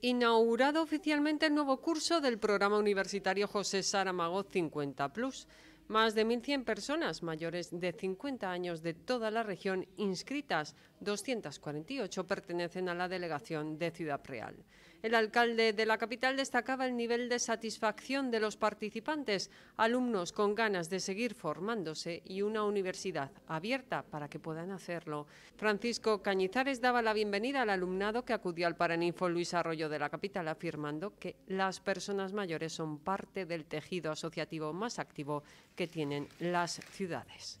inaugurado oficialmente el nuevo curso del programa universitario José Saramago 50 Más de 1.100 personas mayores de 50 años de toda la región inscritas, 248 pertenecen a la delegación de Ciudad Real. El alcalde de la capital destacaba el nivel de satisfacción de los participantes, alumnos con ganas de seguir formándose y una universidad abierta para que puedan hacerlo. Francisco Cañizares daba la bienvenida al alumnado que acudió al Paraninfo Luis Arroyo de la capital, afirmando que las personas mayores son parte del tejido asociativo más activo que tienen las ciudades.